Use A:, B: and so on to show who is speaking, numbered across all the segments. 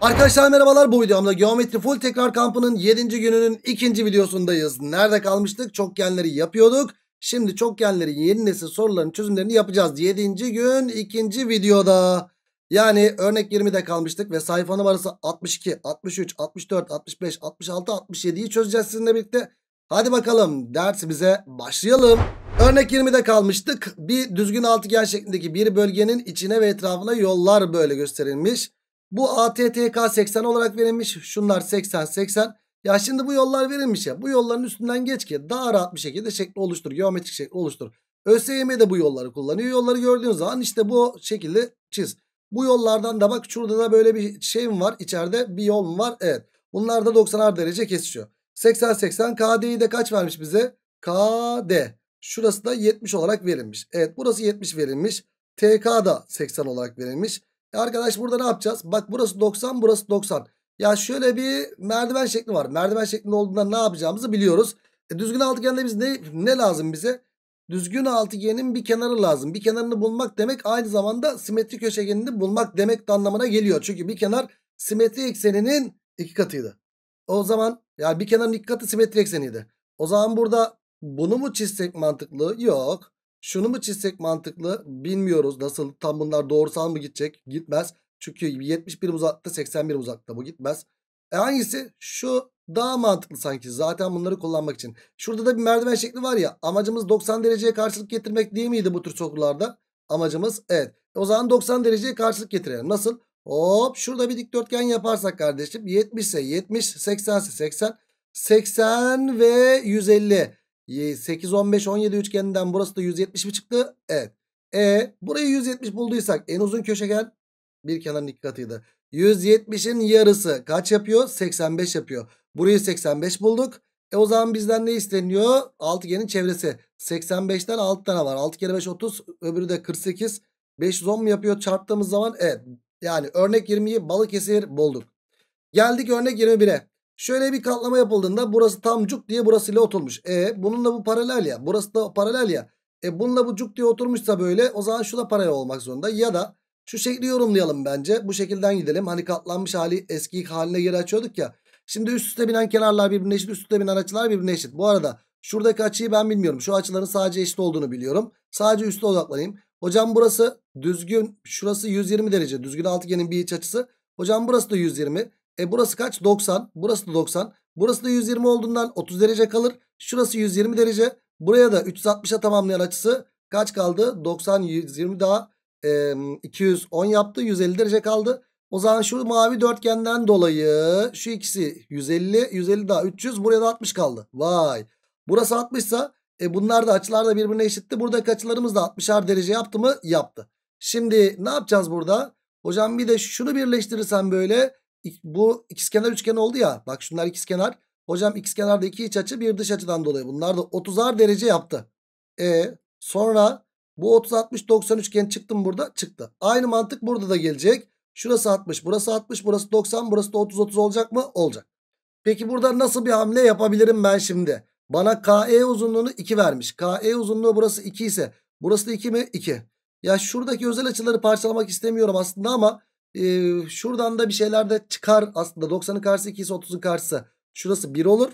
A: Arkadaşlar merhabalar bu videomda Geometri Full Tekrar Kampı'nın 7. gününün 2. videosundayız. Nerede kalmıştık? Çokgenleri yapıyorduk. Şimdi çokgenleri yeni nesil soruların çözümlerini yapacağız. 7. gün 2. videoda. Yani örnek 20'de kalmıştık ve sayfa numarası 62, 63, 64, 65, 66, 67'yi çözeceğiz sizinle birlikte. Hadi bakalım dersimize başlayalım. Örnek 20'de kalmıştık. Bir düzgün altıgen şeklindeki bir bölgenin içine ve etrafına yollar böyle gösterilmiş. Bu ATTK 80 olarak verilmiş. Şunlar 80 80. Ya şimdi bu yollar verilmiş ya. Bu yolların üstünden geç ki daha rahat bir şekilde şekli oluştur. Geometrik şekli oluştur. ÖSYM de bu yolları kullanıyor. Yolları gördüğünüz zaman işte bu şekilde çiz. Bu yollardan da bak şurada da böyle bir şey mi var? İçeride bir yol mu var? Evet. Bunlar da 90 derece kesişiyor. 80-80 KD'yi de kaç vermiş bize? KD. Şurası da 70 olarak verilmiş. Evet burası 70 verilmiş. TK da 80 olarak verilmiş. E arkadaş burada ne yapacağız? Bak burası 90 burası 90. Ya şöyle bir merdiven şekli var. Merdiven şeklinde olduğundan ne yapacağımızı biliyoruz. E düzgün altıgende biz ne, ne lazım bize? Düzgün altıgenin bir kenarı lazım. Bir kenarını bulmak demek aynı zamanda simetri köşegenini bulmak demek de anlamına geliyor. Çünkü bir kenar simetri ekseninin iki katıydı. O zaman yani bir kenarın iki katı simetri ekseniydi. O zaman burada bunu mu çizsek mantıklı? Yok. Şunu mu çizsek mantıklı bilmiyoruz. Nasıl tam bunlar doğrusal mı gidecek? Gitmez. Çünkü 71 uzakta 81 uzakta bu gitmez. E hangisi? Şu daha mantıklı sanki zaten bunları kullanmak için. Şurada da bir merdiven şekli var ya amacımız 90 dereceye karşılık getirmek değil miydi bu tür sorularda? Amacımız evet. o zaman 90 dereceye karşılık getirelim. Nasıl? Hop şurada bir dikdörtgen yaparsak kardeşim 70 ise 70, 80 ise 80, 80 ve 150. 8, 15, 17 üçgeninden burası da 170 mi çıktı? Evet. E burayı 170 bulduysak en uzun köşegen bir kenarın iki katıydı. 170'in yarısı kaç yapıyor? 85 yapıyor. Burayı 85 bulduk. E o zaman bizden ne isteniyor? Altıgenin çevresi. 85'ten 6 tane var. 6 kere 5 30. Öbürü de 48. 510 mu yapıyor çarptığımız zaman? Evet. Yani örnek 20'yi Balıkesir bulduk. Geldik örnek 21'e. Şöyle bir katlama yapıldığında burası tam cuk diye burası ile oturmuş. E bununla bu paralel ya. Burası da paralel ya. E bununla bu cuk diye oturmuşsa böyle o zaman şu da paralel olmak zorunda. Ya da şu şekli yorumlayalım bence. Bu şekilden gidelim. Hani katlanmış hali eski haline geri açıyorduk ya. Şimdi üst üste binen kenarlar birbirine eşit. Üst üste binen açılar birbirine eşit. Bu arada şuradaki açıyı ben bilmiyorum. Şu açıların sadece eşit olduğunu biliyorum. Sadece üste odaklanayım. Hocam burası düzgün. Şurası 120 derece. Düzgün altıgenin bir iç açısı. Hocam burası da 120. E burası kaç? 90. Burası da 90. Burası da 120 olduğundan 30 derece kalır. Şurası 120 derece. Buraya da 360'a tamamlayan açısı kaç kaldı? 90, 120 daha e, 210 yaptı. 150 derece kaldı. O zaman şu mavi dörtgenden dolayı şu ikisi 150, 150 daha 300. Buraya da 60 kaldı. Vay. Burası 60 ise e, bunlar da açılar da birbirine eşitti. Buradaki açılarımız da 60'ar derece yaptı mı? Yaptı. Şimdi ne yapacağız burada? Hocam bir de şunu birleştirirsen böyle bu ikizkenar üçgen oldu ya. Bak şunlar ikizkenar. Hocam ikizkenarda iki iç açı bir dış açıdan dolayı bunlar da 30'ar derece yaptı. E sonra bu 30 60 90 üçgen çıktı mı burada? Çıktı. Aynı mantık burada da gelecek. Şurası 60, burası 60, burası 90, burası da 30 30 olacak mı? Olacak. Peki burada nasıl bir hamle yapabilirim ben şimdi? Bana KE uzunluğunu 2 vermiş. KE uzunluğu burası 2 ise burası da 2 mi? 2. Ya şuradaki özel açıları parçalamak istemiyorum aslında ama e, şuradan da bir şeyler de çıkar aslında. 90'ın karşısı 2 ise karşısı. Şurası 1 olur.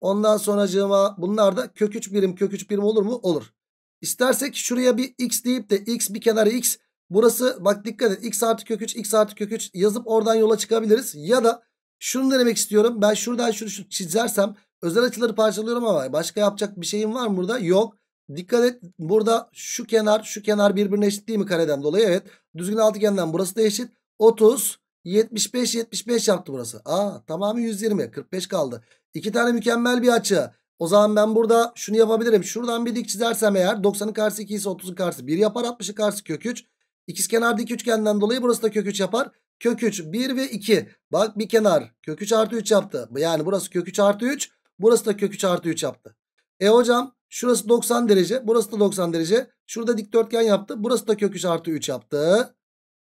A: Ondan sonra sonracığıma bunlar da kök 3 birim kök 3 birim olur mu? Olur. İstersek şuraya bir x deyip de x bir kenarı x. Burası bak dikkat et x artı kök 3 x artı kök 3 yazıp oradan yola çıkabiliriz. Ya da şunu denemek istiyorum. Ben şuradan şunu, şunu çizersem özel açıları parçalıyorum ama başka yapacak bir şeyim var mı burada? Yok. Dikkat et burada şu kenar şu kenar birbirine eşit değil mi kareden dolayı? Evet. Düzgün altıgenden burası da eşit. 30, 75, 75 yaptı burası. Aa tamamı 120. 45 kaldı. İki tane mükemmel bir açı. O zaman ben burada şunu yapabilirim. Şuradan bir dik çizersem eğer 90'ın karşısı 2 ise 30'ın karşısı 1 yapar. 60'ın karşısı kök 3. dik üçgenden dolayı burası da kök 3 yapar. Kök 3 1 ve 2. Bak bir kenar kök 3 artı 3 yaptı. Yani burası kök 3 artı 3. Burası da kök 3 artı 3 yaptı. E hocam şurası 90 derece. Burası da 90 derece. Şurada dikdörtgen yaptı. Burası da kök 3 artı 3 yaptı.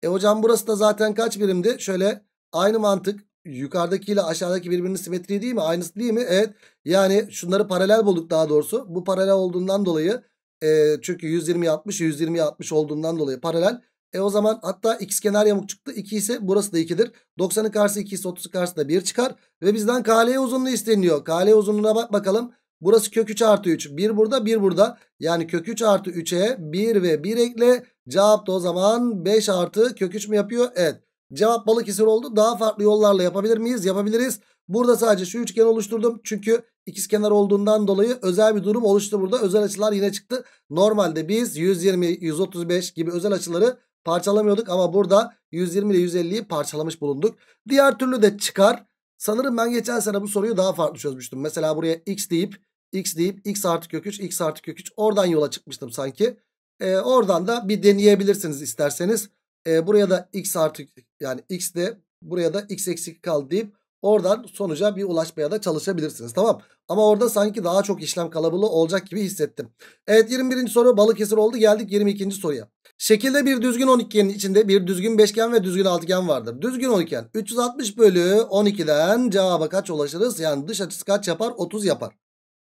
A: E hocam burası da zaten kaç birimdi? Şöyle aynı mantık yukarıdakiyle aşağıdaki birbirinin simetriği değil mi? Aynısı değil mi? Evet. Yani şunları paralel bulduk daha doğrusu. Bu paralel olduğundan dolayı e, çünkü 120 60 120 60 olduğundan dolayı paralel. E o zaman hatta x kenar yamuk çıktı. 2 ise burası da 2'dir. 90'ın karşısı 2 ise 30'un karşısı da 1 çıkar. Ve bizden KL uzunluğu isteniyor. KL uzunluğuna bak bakalım. Burası kök 3 artı 3. 1 burada 1 burada. Yani kök 3 artı 3'e 1 ve 1 ekle. Cevap da o zaman 5 artı kök 3 mü yapıyor? Evet. Cevap Balıkesir oldu. Daha farklı yollarla yapabilir miyiz? Yapabiliriz. Burada sadece şu üçgen oluşturdum. Çünkü ikizkenar olduğundan dolayı özel bir durum oluştu burada. Özel açılar yine çıktı. Normalde biz 120, 135 gibi özel açıları parçalamıyorduk ama burada 120 ile 150'yi parçalamış bulunduk. Diğer türlü de çıkar. Sanırım ben geçen sene bu soruyu daha farklı çözmüştüm. Mesela buraya x deyip x deyip x artı kök 3 x artı kök 3 oradan yola çıkmıştım sanki. E, oradan da bir deneyebilirsiniz isterseniz. E, buraya da x artı yani x de buraya da x eksik kal deyip oradan sonuca bir ulaşmaya da çalışabilirsiniz. Tamam ama orada sanki daha çok işlem kalabalığı olacak gibi hissettim. Evet 21. soru Balıkesir oldu geldik 22. soruya. Şekilde bir düzgün onikenin içinde bir düzgün beşgen ve düzgün altıgen vardır. Düzgün oniken 360 bölü 12'den cevaba kaç ulaşırız? Yani dış açısı kaç yapar? 30 yapar.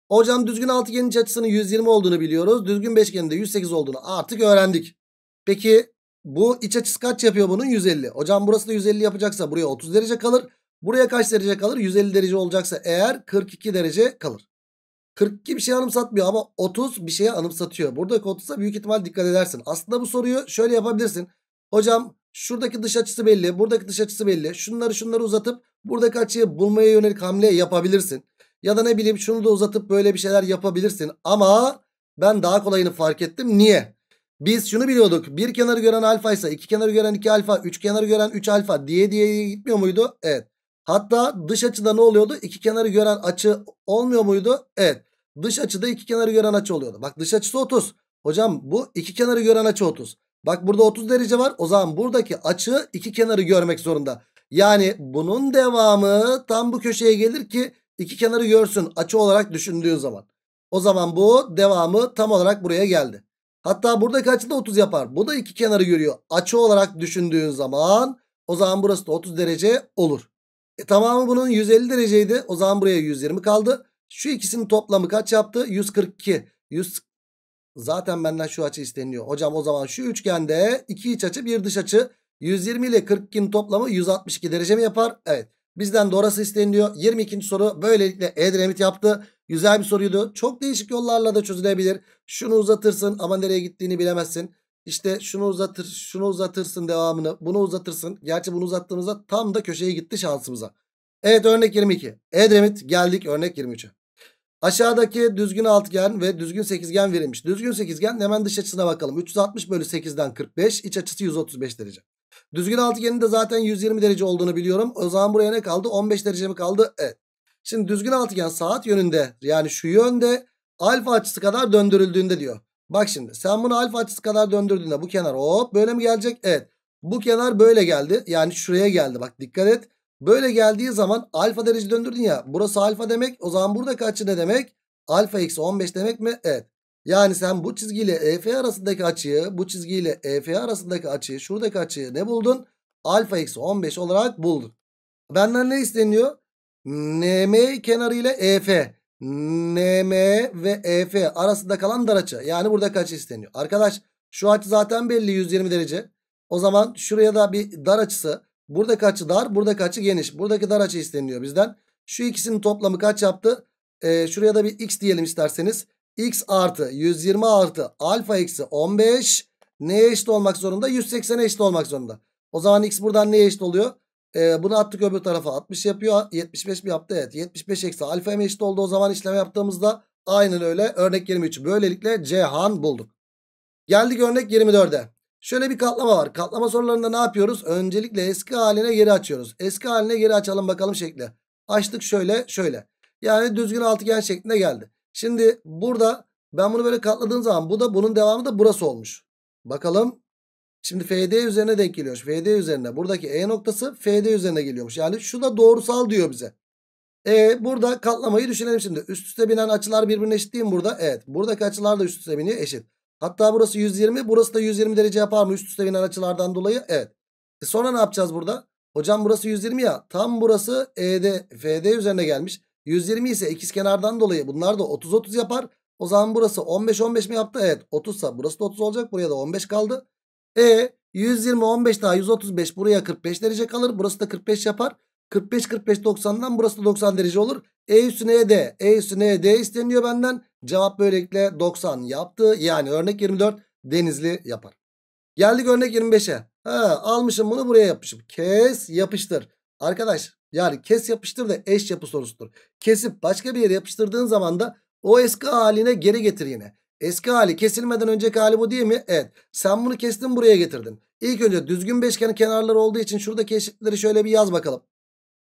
A: Hocam düzgün altıgenin iç açısının 120 olduğunu biliyoruz. Düzgün beşgenin de 108 olduğunu artık öğrendik. Peki bu iç açısı kaç yapıyor bunun? 150. Hocam burası da 150 yapacaksa buraya 30 derece kalır. Buraya kaç derece kalır? 150 derece olacaksa eğer 42 derece kalır. 42 bir şey anımsatmıyor ama 30 bir şeye anımsatıyor. Buradaki 30'a büyük ihtimal dikkat edersin. Aslında bu soruyu şöyle yapabilirsin. Hocam şuradaki dış açısı belli, buradaki dış açısı belli. Şunları şunları uzatıp buradaki açıyı şey bulmaya yönelik hamle yapabilirsin. Ya da ne bileyim şunu da uzatıp böyle bir şeyler yapabilirsin. Ama ben daha kolayını fark ettim. Niye? Biz şunu biliyorduk. Bir kenarı gören alfa ise iki kenarı gören iki alfa, üç kenarı gören üç alfa diye diye gitmiyor muydu? Evet. Hatta dış açıda ne oluyordu? İki kenarı gören açı olmuyor muydu? Evet. Dış açıda iki kenarı gören açı oluyordu. Bak dış açısı 30. Hocam bu iki kenarı gören açı 30. Bak burada 30 derece var. O zaman buradaki açı iki kenarı görmek zorunda. Yani bunun devamı tam bu köşeye gelir ki İki kenarı görsün açı olarak düşündüğün zaman. O zaman bu devamı tam olarak buraya geldi. Hatta buradaki açı da 30 yapar. Bu da iki kenarı görüyor. Açı olarak düşündüğün zaman o zaman burası da 30 derece olur. E, tamamı bunun 150 dereceydi. O zaman buraya 120 kaldı. Şu ikisinin toplamı kaç yaptı? 142. 100 Zaten benden şu açı isteniyor. Hocam o zaman şu üçgende iki iç açı bir dış açı. 120 ile 42'nin toplamı 162 derece mi yapar? Evet. Bizden de isteniliyor. 22. soru böylelikle Edremit yaptı. Güzel bir soruydu. Çok değişik yollarla da çözülebilir. Şunu uzatırsın ama nereye gittiğini bilemezsin. İşte şunu uzatır, şunu uzatırsın devamını. Bunu uzatırsın. Gerçi bunu uzattığımızda tam da köşeye gitti şansımıza. Evet örnek 22. Edremit geldik örnek 23'e. Aşağıdaki düzgün altıgen ve düzgün sekizgen verilmiş. Düzgün sekizgen hemen dış açısına bakalım. 360 bölü 8'den 45 iç açısı 135 derece. Düzgün altıgenin de zaten 120 derece olduğunu biliyorum. O zaman buraya ne kaldı? 15 derece mi kaldı? Evet. Şimdi düzgün altıgen saat yönünde yani şu yönde alfa açısı kadar döndürüldüğünde diyor. Bak şimdi sen bunu alfa açısı kadar döndürdüğünde bu kenar hop böyle mi gelecek? Evet. Bu kenar böyle geldi. Yani şuraya geldi bak dikkat et. Böyle geldiği zaman alfa derece döndürdün ya. Burası alfa demek. O zaman burada kaçı ne demek? Alfa eksi 15 demek mi? Evet. Yani sen bu çizgiyle EF arasındaki açıyı, bu çizgiyle EF arasındaki açıyı, şuradaki açıyı ne buldun? Alfa eksi 15 olarak buldun. Benden ne isteniyor? NM kenarı ile EF. NM ve EF arasında kalan dar açı. Yani buradaki açı isteniyor. Arkadaş şu açı zaten belli 120 derece. O zaman şuraya da bir dar açısı. Buradaki kaçı dar, buradaki kaçı geniş. Buradaki dar açı isteniyor bizden. Şu ikisinin toplamı kaç yaptı? Ee, şuraya da bir x diyelim isterseniz x artı 120 artı alfa eksi 15 neye eşit olmak zorunda? 180'e eşit olmak zorunda. O zaman x buradan neye eşit oluyor? Ee, bunu attık öbür tarafa 60 yapıyor. 75 mi yaptı? Evet. 75 eksi alfa mı eşit oldu? O zaman işlem yaptığımızda aynen öyle. Örnek 23. Böylelikle Cihan bulduk. Geldik örnek 24'e. Şöyle bir katlama var. Katlama sorularında ne yapıyoruz? Öncelikle eski haline geri açıyoruz. Eski haline geri açalım bakalım şekli. Açtık şöyle şöyle. Yani düzgün altıgen şeklinde geldi. Şimdi burada ben bunu böyle katladığım zaman bu da bunun devamı da burası olmuş. Bakalım. Şimdi FD üzerine denk geliyormuş. FD üzerine. Buradaki E noktası FD üzerine geliyormuş. Yani şu da doğrusal diyor bize. E burada katlamayı düşünelim şimdi. Üst üste binen açılar birbirine eşit değil mi burada? Evet. Buradaki açılar da üst üste biniyor eşit. Hatta burası 120. Burası da 120 derece yapar mı? Üst üste binen açılardan dolayı. Evet. E sonra ne yapacağız burada? Hocam burası 120 ya. Tam burası ED, FD üzerine gelmiş. 120 ise ikiz kenardan dolayı bunlar da 30-30 yapar. O zaman burası 15-15 mi yaptı? Evet 30 sa burası da 30 olacak. Buraya da 15 kaldı. E 120 15 daha 135 buraya 45 derece kalır. Burası da 45 yapar. 45 45 90'dan burası da 90 derece olur. E üstüne D. E üstüne D isteniyor benden. Cevap böylelikle 90 yaptı. Yani örnek 24 denizli yapar. Geldik örnek 25'e. Ha, almışım bunu buraya yapmışım. Kes yapıştır. Arkadaş yani kes yapıştır da eş yapı sorusudur. Kesip başka bir yere yapıştırdığın zaman da o eski haline geri getir yine. Eski hali kesilmeden önceki hali bu değil mi? Evet. Sen bunu kestin buraya getirdin. İlk önce düzgün beşgenin kenarları olduğu için şuradaki eşitleri şöyle bir yaz bakalım.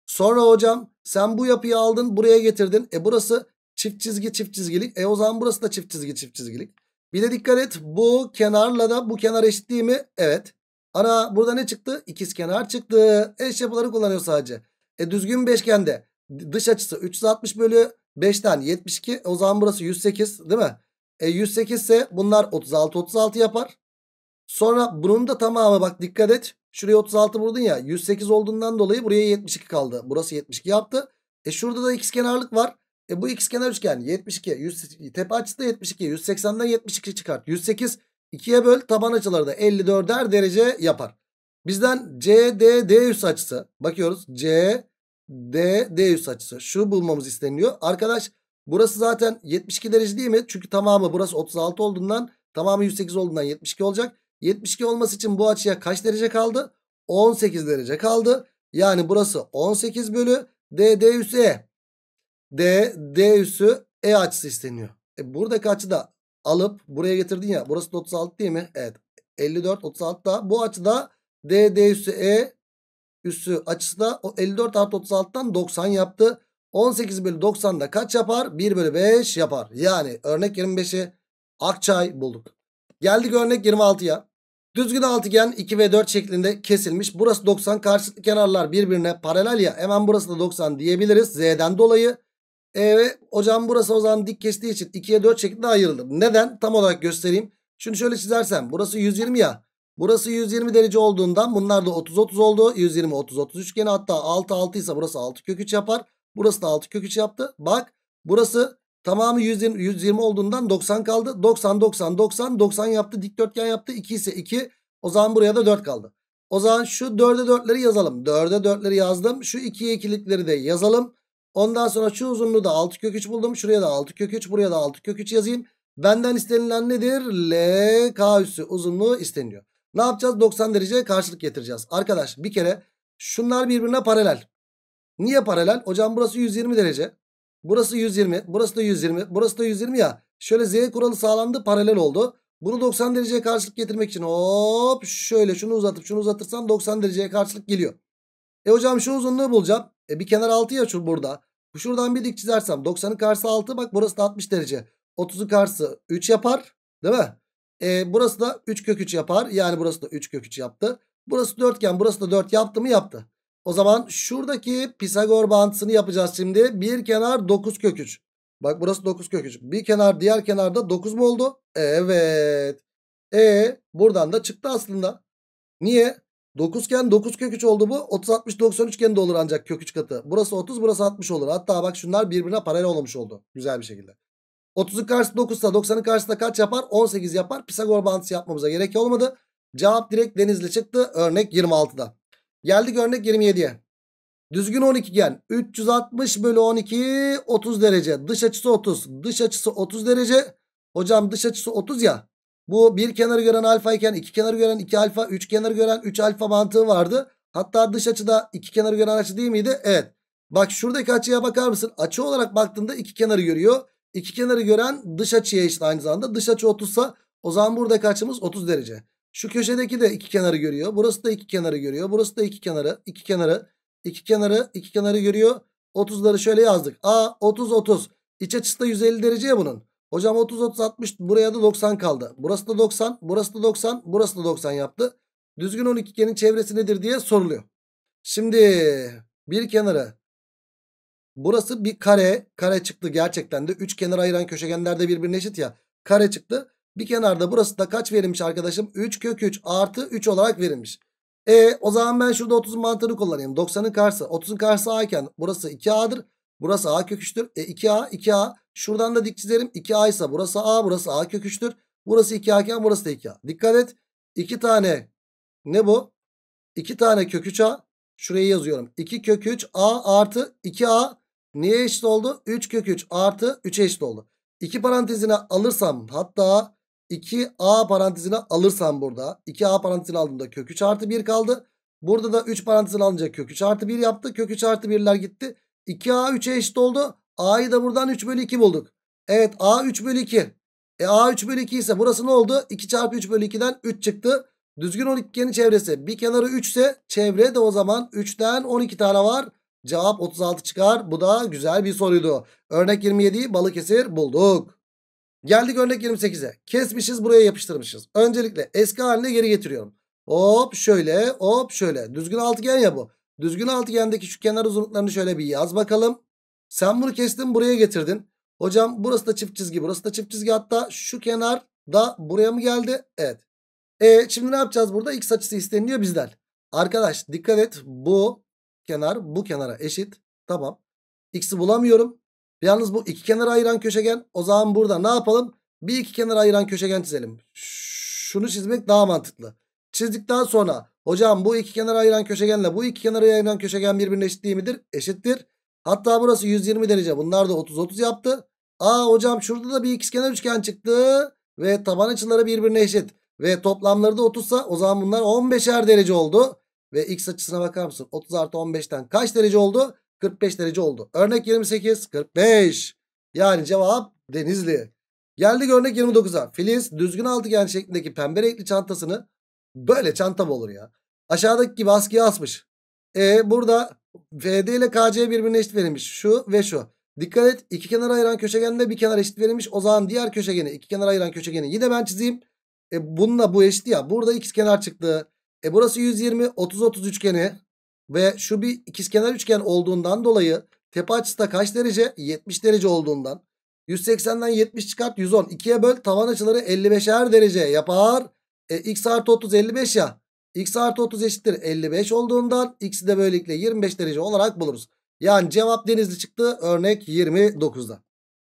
A: Sonra hocam sen bu yapıyı aldın buraya getirdin. E burası çift çizgi çift çizgilik. E o zaman burası da çift çizgi çift çizgilik. Bir de dikkat et bu kenarla da bu kenar eşit değil mi? Evet. Ana burada ne çıktı? İkiz kenar çıktı. Eş yapıları kullanıyor sadece. E düzgün beşgende dış açısı 360 bölü 5'ten 72. O zaman burası 108 değil mi? E 108 ise bunlar 36 36 yapar. Sonra bunun da tamamı bak dikkat et. Şuraya 36 vurdun ya. 108 olduğundan dolayı buraya 72 kaldı. Burası 72 yaptı. E şurada da x kenarlık var. E bu x kenar üçgen 72. 100, tepe açısı da 72. 180'den 72 çıkart. 108 2'ye böl taban açıları da 54'er derece yapar. Bizden CDD açısı bakıyoruz. CDD açısı şu bulmamız isteniliyor. Arkadaş burası zaten 72 derece değil mi? Çünkü tamamı burası 36 olduğundan tamamı 108 olduğundan 72 olacak. 72 olması için bu açıya kaç derece kaldı? 18 derece kaldı. Yani burası 18 bölü DD üssü E. DD üssü E açısı isteniyor. E buradaki açı da alıp buraya getirdin ya. Burası da 36 değil mi? Evet. 54 36 da bu açıda DD üssü E üssü açısı da o 54 artı 36'dan 90 yaptı. 18 bölü 90 da kaç yapar? 1 bölü 5 yapar. Yani örnek 25'i Akçay bulduk. Geldik örnek 26'ya. Düzgün altıgen 2 ve 4 şeklinde kesilmiş. Burası 90 karşılıklı kenarlar birbirine paralel ya. Hemen burası da 90 diyebiliriz. Z'den dolayı e hocam burası o zaman dik kestiği için 2'ye 4 şeklinde ayrıldı. Neden? Tam olarak göstereyim. Şunu şöyle çizersem burası 120 ya. Burası 120 derece olduğundan bunlar da 30-30 oldu. 120-30-30 üçgeni hatta 6-6 ise burası 6 kök köküç yapar. Burası da 6 kök köküç yaptı. Bak burası tamamı 120, 120 olduğundan 90 kaldı. 90-90-90 90 yaptı. Dikdörtgen yaptı. 2 ise 2. O zaman buraya da 4 kaldı. O zaman şu 4'e 4'leri yazalım. 4'e 4'leri yazdım. Şu 2'ye 2'likleri de yazalım. Ondan sonra şu uzunluğu da 6 kök 3 buldum. Şuraya da 6 kök 3 buraya da 6 kök 3 yazayım. Benden istenilen nedir? Lk üssü uzunluğu isteniyor. Ne yapacağız? 90 dereceye karşılık getireceğiz. Arkadaş bir kere şunlar birbirine paralel. Niye paralel? Hocam burası 120 derece. Burası 120. Burası da 120. Burası da 120 ya. Şöyle Z kuralı sağlandı paralel oldu. Bunu 90 dereceye karşılık getirmek için hop şöyle şunu uzatıp şunu uzatırsan 90 dereceye karşılık geliyor. E hocam şu uzunluğu bulacağım. E bir kenar 6 ya şu burada. Şuradan bir dik çizersem 90'ın karşısı 6 bak burası da 60 derece. 30'un karşısı 3 yapar değil mi? E, burası da 3 kök 3 yapar. Yani burası da 3 kök 3 yaptı. Burası dörtgen burası da 4 yaptı mı yaptı. O zaman şuradaki Pisagor bağıntısını yapacağız şimdi. Bir kenar 9 kök 3. Bak burası 9 kök 3. Bir kenar diğer kenarda 9 mu oldu? Evet. E buradan da çıktı aslında. Niye? 9 iken 9 kök 3 oldu bu. 30 60 90 üçgeni de olur ancak kök 3 katı. Burası 30 burası 60 olur. Hatta bak şunlar birbirine paralel olmuş oldu. Güzel bir şekilde. 30'un karşısı 9 ise 90'ın karşısında kaç yapar? 18 yapar. Pisagor bağıntısı yapmamıza gerek olmadı. Cevap direkt denizli çıktı. Örnek 26'da. Geldik örnek 27'ye. Düzgün 12 gen. 360 bölü 12 30 derece. Dış açısı 30. Dış açısı 30 derece. Hocam dış açısı 30 ya. Bu bir kenarı gören alfa iken iki kenarı gören iki alfa, üç kenarı gören üç alfa mantığı vardı. Hatta dış açıda iki kenarı gören açı değil miydi? Evet. Bak şuradaki açıya bakar mısın? Açı olarak baktığında iki kenarı görüyor. İki kenarı gören dış açıya eşit aynı zamanda. Dış açı 30 sa o zaman buradaki açımız 30 derece. Şu köşedeki de iki kenarı görüyor. Burası da iki kenarı görüyor. Burası da iki kenarı, iki kenarı, iki kenarı, iki kenarı görüyor. 30'ları şöyle yazdık. A 30 30. İç açısı da 150 derece ya bunun. Hocam 30 30 60 buraya da 90 kaldı. Burası da 90, burası da 90, burası da 90 yaptı. Düzgün 12 kenin çevresi nedir diye soruluyor. Şimdi bir kenarı burası bir kare. Kare çıktı gerçekten de. 3 kenar ayıran köşegenler de birbirine eşit ya. Kare çıktı. Bir kenarda burası da kaç verilmiş arkadaşım? 3 kök 3 artı 3 olarak verilmiş. E o zaman ben şurada 30'un mantığını kullanayım. 90'ın karşısı. 30'un karşısı A iken burası 2A'dır. Burası A kök E 2A 2A. Şuradan da dik çizerim. 2A ise burası A burası A kök Burası 2A iken burası da 2A. Dikkat et. 2 tane ne bu? 2 tane köküç a Şuraya yazıyorum. 2 köküç a artı 2A. Niye eşit oldu? 3 köküç artı 3'e eşit oldu. 2 parantezine alırsam hatta 2A parantezine alırsam burada. 2A parantezine aldığımda köküç artı 1 kaldı. Burada da 3 parantezine alınca köküç artı 1 yaptı. köküç artı 1'ler gitti. 2A 3'e eşit oldu. A'yı da buradan 3 bölü 2 bulduk. Evet A 3 bölü 2. E A 3 bölü 2 ise burası ne oldu? 2 çarpı 3 bölü 2'den 3 çıktı. Düzgün 12 genin çevresi. Bir kenarı 3 ise çevre de o zaman 3'ten 12 tane var. Cevap 36 çıkar. Bu da güzel bir soruydu. Örnek 27'yi Balıkesir bulduk. Geldik örnek 28'e. Kesmişiz buraya yapıştırmışız. Öncelikle eski haline geri getiriyorum. Hop şöyle hop şöyle. Düzgün altıgen ya bu. Düzgün altıgendeki şu kenar uzunluklarını şöyle bir yaz bakalım. Sen bunu kestin buraya getirdin. Hocam burası da çift çizgi burası da çift çizgi hatta şu kenar da buraya mı geldi? Evet. E, şimdi ne yapacağız burada? X açısı isteniliyor bizden. Arkadaş dikkat et bu kenar bu kenara eşit. Tamam. X'i bulamıyorum. Yalnız bu iki kenara ayıran köşegen o zaman burada ne yapalım? Bir iki kenara ayıran köşegen çizelim. Şunu çizmek daha mantıklı. Çizdikten sonra hocam bu iki kenara ayıran köşegenle bu iki kenara ayıran köşegen birbirine eşit değil midir? Eşittir. Hatta burası 120 derece. Bunlar da 30-30 yaptı. Aa hocam şurada da bir ikizkenar üçgen çıktı. Ve taban açıları birbirine eşit. Ve toplamları da 30 sa o zaman bunlar 15'er derece oldu. Ve x açısına bakar mısın? 30 artı 15'ten kaç derece oldu? 45 derece oldu. Örnek 28, 45. Yani cevap Denizli. Geldik örnek 29'a. Filiz düzgün altıgen şeklindeki pembe renkli çantasını Böyle çantam olur ya. Aşağıdaki gibi askıya asmış. E burada VD ile KC birbirine eşit verilmiş. Şu ve şu. Dikkat et iki kenar ayıran köşegende bir kenar eşit verilmiş. O zaman diğer köşegeni iki kenar ayıran köşegeni yine ben çizeyim. E bununla bu eşit ya. Burada ikiz kenar çıktı. E burası 120 30 30 üçgeni ve şu bir ikiz kenar üçgen olduğundan dolayı tepe açısı da kaç derece? 70 derece olduğundan. 180'den 70 çıkart 110. 2'ye böl tavan açıları 55'er derece yapar. E, x artı 30 55 ya. x artı 30 eşittir 55 olduğundan x'i de böylelikle 25 derece olarak buluruz. Yani cevap denizli çıktı örnek 29'da.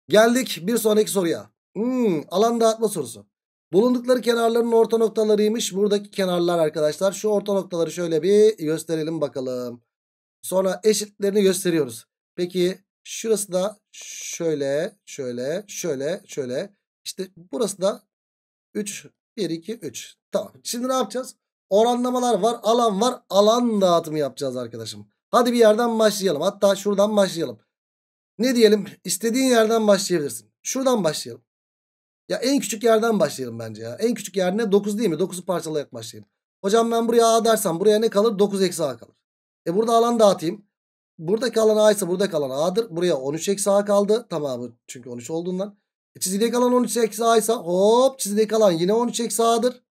A: Geldik bir sonraki soruya. Hmm, alan dağıtma sorusu. Bulundukları kenarların orta noktalarıymış. Buradaki kenarlar arkadaşlar. Şu orta noktaları şöyle bir gösterelim bakalım. Sonra eşitlerini gösteriyoruz. Peki şurası da şöyle, şöyle, şöyle, şöyle. İşte burası da 3 1, 2, 3. Tamam. Şimdi ne yapacağız? Oranlamalar var. Alan var. Alan dağıtımı yapacağız arkadaşım. Hadi bir yerden başlayalım. Hatta şuradan başlayalım. Ne diyelim? İstediğin yerden başlayabilirsin. Şuradan başlayalım. Ya en küçük yerden başlayalım bence ya. En küçük yer ne? 9 değil mi? 9'u parçalayarak başlayayım. Hocam ben buraya A dersem buraya ne kalır? 9 eksi A kalır. E burada alan dağıtayım. Burada kalan A ise burada kalan A'dır. Buraya 13 eksi A kaldı. Tamamı çünkü 13 olduğundan. E, çizgideki alan 13 eksi a ise hop çizgideki alan yine 13 eksi a'dır.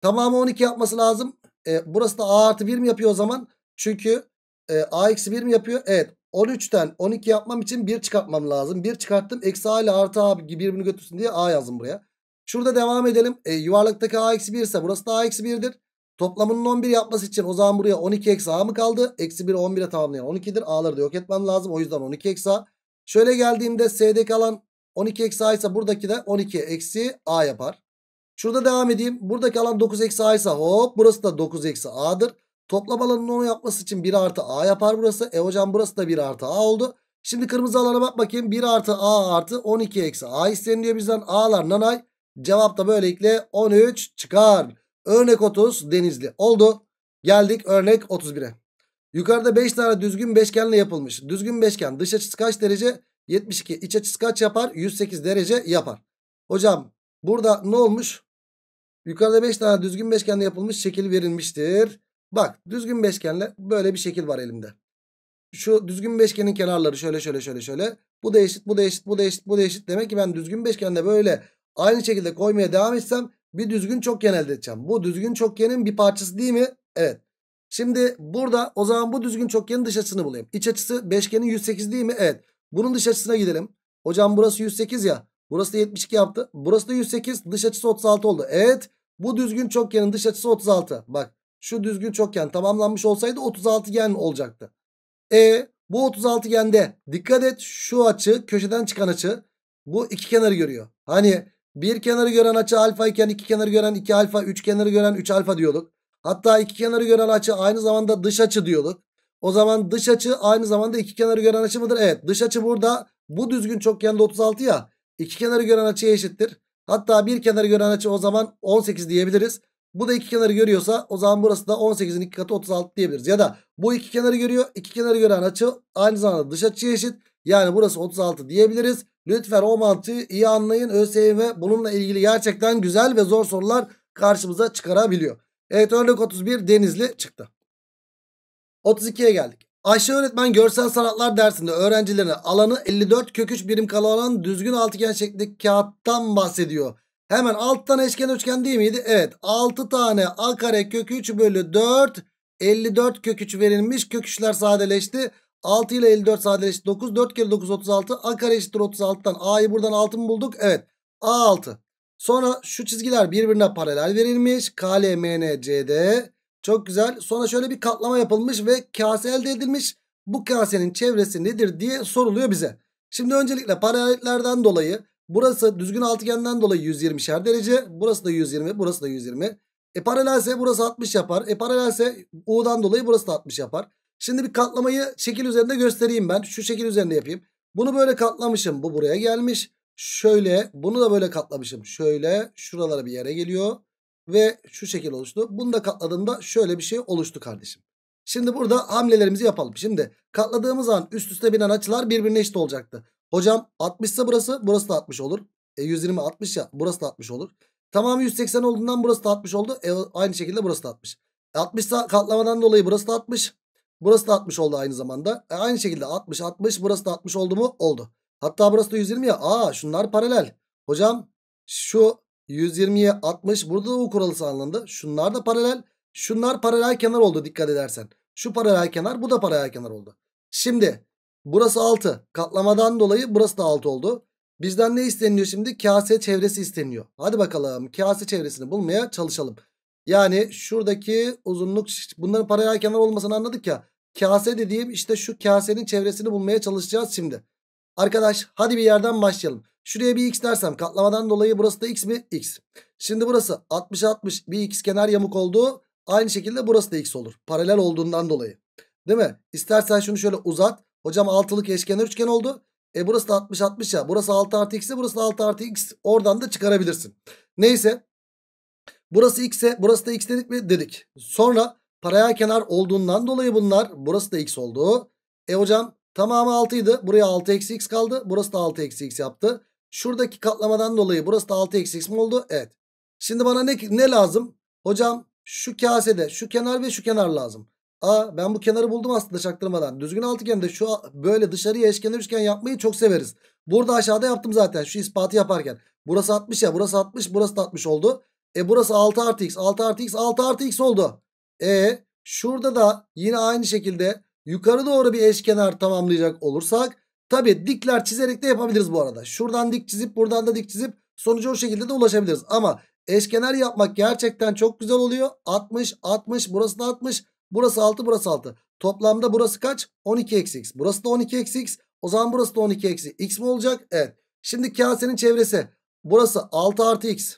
A: Tamamı 12 yapması lazım. E, burası da a artı 1 mi yapıyor o zaman? Çünkü e, a eksi 1 mi yapıyor? Evet 13'ten 12 yapmam için 1 çıkartmam lazım. 1 çıkarttım. Eksi a ile artı a birbirini götürsün diye a yazdım buraya. Şurada devam edelim. E, yuvarlaktaki a eksi 1 ise burası da a eksi 1'dir. Toplamının 11 yapması için o zaman buraya 12 eksi a mı kaldı? Eksi 1'i 11'e tamamlayan 12'dir. A'ları da yok etmem lazım. O yüzden 12 eksi a. Şöyle geldiğimde s'deki alan 12 eksi a ise buradaki de 12 eksi a yapar. Şurada devam edeyim. Buradaki alan 9 eksi a ise hop burası da 9 eksi a'dır. Toplam alanın onu yapması için 1 artı a yapar burası. E hocam burası da 1 artı a oldu. Şimdi kırmızı alana bak bakayım. 1 artı a artı 12 eksi a isteniyor bizden. A'lar nanay. Cevap da böylelikle 13 çıkar. Örnek 30 denizli oldu. Geldik örnek 31'e. Yukarıda 5 tane düzgün beşgenle yapılmış. Düzgün beşgen dış açısı kaç derece? 72 iç açısı kaç yapar? 108 derece yapar. Hocam burada ne olmuş? Yukarıda 5 tane düzgün beşgenle yapılmış şekil verilmiştir. Bak düzgün beşgenle böyle bir şekil var elimde. Şu düzgün beşgenin kenarları şöyle şöyle şöyle şöyle. Bu da eşit bu da eşit bu da eşit bu da eşit. Demek ki ben düzgün beşgende böyle aynı şekilde koymaya devam etsem bir düzgün çokgen elde edeceğim. Bu düzgün çokgenin bir parçası değil mi? Evet. Şimdi burada o zaman bu düzgün çokgenin dış açısını bulayım. İç açısı beşgenin 108 değil mi? Evet. Bunun dış açısına gidelim. Hocam burası 108 ya. Burası da 72 yaptı. Burası da 108. Dış açısı 36 oldu. Evet. Bu düzgün çokgenin dış açısı 36. Bak şu düzgün çokgen tamamlanmış olsaydı 36gen olacaktı. E bu 36gende dikkat et şu açı köşeden çıkan açı bu iki kenarı görüyor. Hani bir kenarı gören açı alfa iken iki kenarı gören iki alfa, üç kenarı gören üç alfa diyorduk. Hatta iki kenarı gören açı aynı zamanda dış açı diyorduk. O zaman dış açı aynı zamanda iki kenarı gören açı mıdır? Evet dış açı burada bu düzgün çokgende 36 ya. İki kenarı gören açıya eşittir. Hatta bir kenarı gören açı o zaman 18 diyebiliriz. Bu da iki kenarı görüyorsa o zaman burası da 18'in iki katı 36 diyebiliriz. Ya da bu iki kenarı görüyor. iki kenarı gören açı aynı zamanda dış açıya eşit. Yani burası 36 diyebiliriz. Lütfen o mantığı iyi anlayın. ÖSYM bununla ilgili gerçekten güzel ve zor sorular karşımıza çıkarabiliyor. Evet örnek 31 Denizli çıktı. 32'ye geldik. Ayşe öğretmen görsel sanatlar dersinde öğrencilerine alanı 54 köküç birim kalan düzgün altıgen şeklindeki kağıttan bahsediyor. Hemen alttan tane eşken üçgen değil miydi? Evet 6 tane a kare kök 3 bölü 4 54 kök 3 verilmiş köküçler sadeleşti. 6 ile 54 sadeleşti 9 4 kere 9 36 a kare eşittir 36'tan a'yı buradan 6 mı bulduk? Evet a 6. Sonra şu çizgiler birbirine paralel verilmiş. K, L, M, N, C, D. Çok güzel. Sonra şöyle bir katlama yapılmış ve kase elde edilmiş. Bu kasenin çevresi nedir diye soruluyor bize. Şimdi öncelikle paralellerden dolayı burası düzgün altıgenden dolayı 120'şer derece. Burası da 120, burası da 120. E paralelse burası 60 yapar. E paralelse U'dan dolayı burası da 60 yapar. Şimdi bir katlamayı şekil üzerinde göstereyim ben. Şu şekil üzerinde yapayım. Bunu böyle katlamışım. Bu buraya gelmiş. Şöyle bunu da böyle katlamışım. Şöyle şuralara bir yere geliyor ve şu şekil oluştu. Bunu da katladığımda şöyle bir şey oluştu kardeşim. Şimdi burada hamlelerimizi yapalım. Şimdi katladığımız an üst üste binen açılar birbirine eşit olacaktı. Hocam 60 ise burası burası da 60 olur. E 120 60 ya burası da 60 olur. Tamamı 180 olduğundan burası da 60 oldu. E, aynı şekilde burası da 60. E, 60 katlamadan dolayı burası da 60. Burası da 60 oldu aynı zamanda. E, aynı şekilde 60 60 burası da 60 oldu mu? Oldu. Hatta burası da 120 ya. Aa şunlar paralel. Hocam şu 120'ye 60. Burada da U kuralı sağlandı. Şunlar da paralel. Şunlar paralel kenar oldu dikkat edersen. Şu paralel kenar bu da paralel kenar oldu. Şimdi burası 6. Katlamadan dolayı burası da 6 oldu. Bizden ne isteniyor şimdi? Kase çevresi isteniyor. Hadi bakalım kase çevresini bulmaya çalışalım. Yani şuradaki uzunluk bunların paralel kenar olmasını anladık ya. Kase dediğim işte şu kasenin çevresini bulmaya çalışacağız şimdi. Arkadaş hadi bir yerden başlayalım. Şuraya bir x dersem katlamadan dolayı burası da x mi? X. Şimdi burası 60 60 bir x kenar yamuk oldu. Aynı şekilde burası da x olur. Paralel olduğundan dolayı. Değil mi? İstersen şunu şöyle uzat. Hocam altılık eşkenar üçgen oldu. E burası da 60 60 ya. Burası 6 artı x'e burası da 6 artı x. Oradan da çıkarabilirsin. Neyse. Burası x'e burası da x dedik mi? Dedik. Sonra paralel kenar olduğundan dolayı bunlar. Burası da x oldu. E hocam tamamı 6 idi. Buraya 6 eksi x kaldı. Burası da 6 eksi x yaptı. Şuradaki katlamadan dolayı burası da 6 eksi x mi oldu? Evet. Şimdi bana ne, ne lazım? Hocam şu kasede şu kenar ve şu kenar lazım. Aa ben bu kenarı buldum aslında çaktırmadan. Düzgün altıgende şu böyle dışarıya eşkenar üçgen yapmayı çok severiz. Burada aşağıda yaptım zaten şu ispatı yaparken. Burası 60 ya burası 60 burası da 60 oldu. E burası 6 artı x 6 artı x 6 artı x oldu. E şurada da yine aynı şekilde yukarı doğru bir eşkenar tamamlayacak olursak Tabi dikler çizerek de yapabiliriz bu arada. Şuradan dik çizip buradan da dik çizip sonuca o şekilde de ulaşabiliriz. Ama eşkenar yapmak gerçekten çok güzel oluyor. 60, 60, burası da 60, burası 6, burası 6. Toplamda burası kaç? 12 x. Burası da 12 x. O zaman burası da 12 eksi x mi olacak? Evet. Şimdi kasenin çevresi. Burası 6 artı x.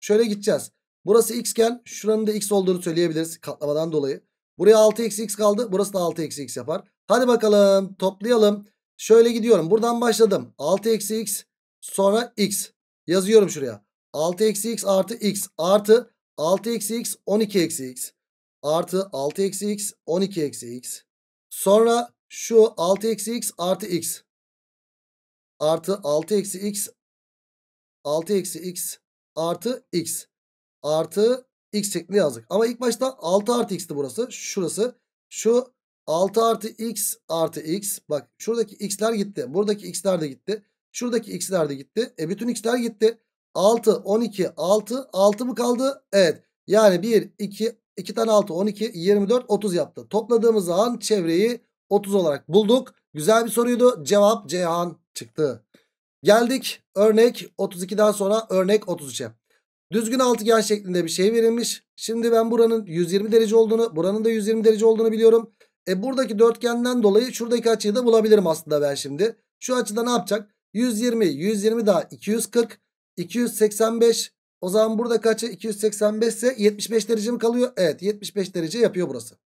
A: Şöyle gideceğiz. Burası x iken şuranın da x olduğunu söyleyebiliriz katlamadan dolayı. Buraya 6 eksi x kaldı. Burası da 6 eksi x yapar. Hadi bakalım toplayalım. Şöyle gidiyorum. Buradan başladım. 6 eksi x sonra x. Yazıyorum şuraya. 6 eksi x artı x artı 6 eksi x 12 eksi x. Artı 6 eksi x 12 eksi x. Sonra şu 6 eksi x artı x. Artı 6 eksi x 6 eksi x artı x. Artı x şeklinde yazdık. Ama ilk başta 6 artı x'ti burası. Şurası. Şu 6 artı x artı x. Bak şuradaki x'ler gitti. Buradaki x'ler de gitti. Şuradaki x'ler de gitti. E bütün x'ler gitti. 6, 12, 6. 6 mı kaldı? Evet. Yani 1, 2, 2 tane 6, 12, 24, 30 yaptı. Topladığımız zaman çevreyi 30 olarak bulduk. Güzel bir soruydu. Cevap Ceyhan çıktı. Geldik örnek 32'den sonra örnek 33'e. Düzgün altıgen şeklinde bir şey verilmiş. Şimdi ben buranın 120 derece olduğunu, buranın da 120 derece olduğunu biliyorum. E buradaki dörtgenden dolayı şuradaki açıyı da bulabilirim aslında ben şimdi. Şu açıda ne yapacak? 120, 120 daha 240, 285. O zaman burada açı 285 ise 75 derece mi kalıyor? Evet 75 derece yapıyor burası.